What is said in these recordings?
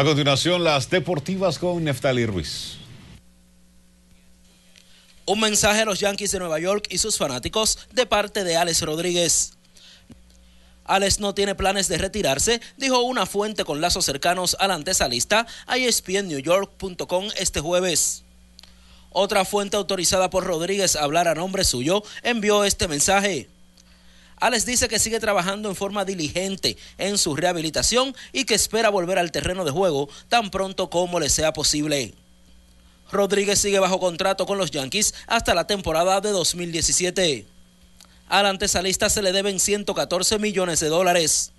A continuación, las deportivas con Neftali Ruiz. Un mensaje a los Yankees de Nueva York y sus fanáticos de parte de Alex Rodríguez. Alex no tiene planes de retirarse, dijo una fuente con lazos cercanos a la antesalista a ESPNNewYork.com este jueves. Otra fuente autorizada por Rodríguez a hablar a nombre suyo envió este mensaje. Alex dice que sigue trabajando en forma diligente en su rehabilitación y que espera volver al terreno de juego tan pronto como le sea posible. Rodríguez sigue bajo contrato con los Yankees hasta la temporada de 2017. Al antesalista se le deben 114 millones de dólares.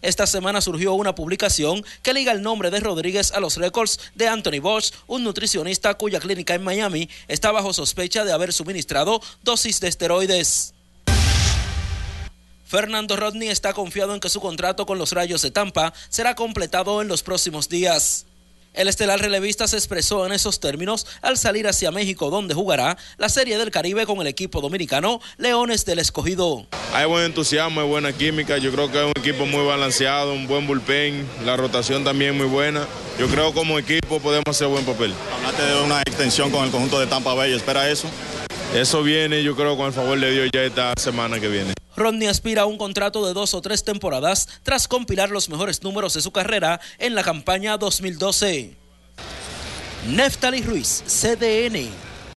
Esta semana surgió una publicación que liga el nombre de Rodríguez a los récords de Anthony Bosch, un nutricionista cuya clínica en Miami está bajo sospecha de haber suministrado dosis de esteroides. Fernando Rodney está confiado en que su contrato con los Rayos de Tampa será completado en los próximos días. El estelar relevista se expresó en esos términos al salir hacia México, donde jugará la Serie del Caribe con el equipo dominicano Leones del Escogido. Hay buen entusiasmo, hay buena química. Yo creo que es un equipo muy balanceado, un buen bullpen, la rotación también muy buena. Yo creo que como equipo podemos hacer buen papel. Hablaste de una extensión con el conjunto de Tampa Bay, ¿espera eso? Eso viene, yo creo, con el favor de Dios ya esta semana que viene. Rodney aspira a un contrato de dos o tres temporadas tras compilar los mejores números de su carrera en la campaña 2012. Neftali Ruiz, CDN,